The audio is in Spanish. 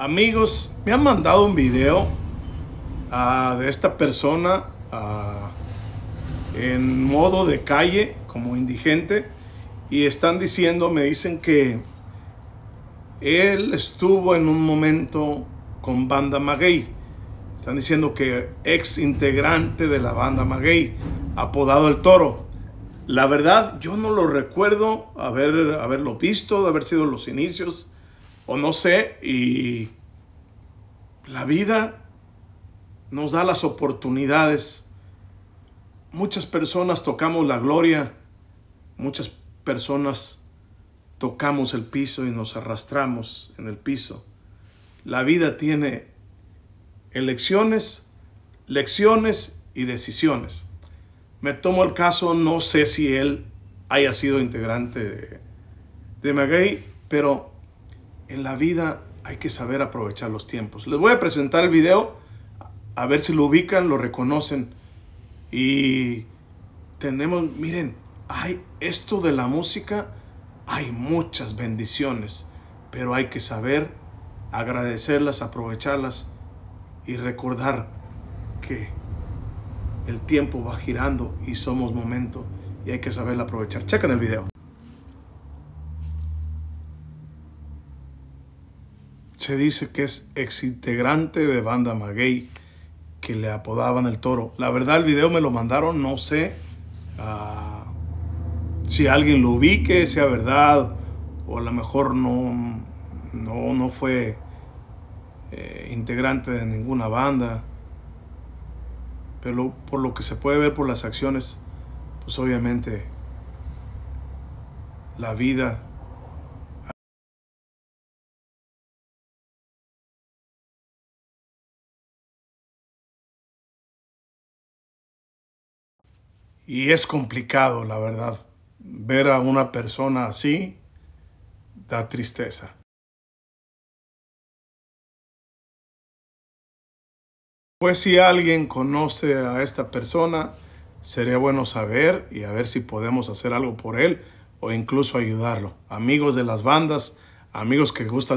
Amigos, me han mandado un video ah, de esta persona ah, en modo de calle, como indigente, y están diciendo, me dicen que él estuvo en un momento con Banda Maguey. Están diciendo que ex integrante de la Banda Maguey, apodado El Toro. La verdad, yo no lo recuerdo haber, haberlo visto, de haber sido los inicios o no sé, y la vida nos da las oportunidades. Muchas personas tocamos la gloria, muchas personas tocamos el piso y nos arrastramos en el piso. La vida tiene elecciones, lecciones y decisiones. Me tomo el caso, no sé si él haya sido integrante de, de pero en la vida hay que saber aprovechar los tiempos. Les voy a presentar el video, a ver si lo ubican, lo reconocen. Y tenemos, miren, hay esto de la música, hay muchas bendiciones, pero hay que saber agradecerlas, aprovecharlas y recordar que el tiempo va girando y somos momento y hay que saber aprovechar. Chequen el video. se dice que es ex integrante de banda Maguey, que le apodaban el toro. La verdad, el video me lo mandaron, no sé ah, si alguien lo ubique, sea verdad, o a lo mejor no, no, no fue eh, integrante de ninguna banda. Pero por lo que se puede ver por las acciones, pues obviamente la vida Y es complicado, la verdad. Ver a una persona así da tristeza. Pues si alguien conoce a esta persona, sería bueno saber y a ver si podemos hacer algo por él o incluso ayudarlo. Amigos de las bandas, amigos que gustan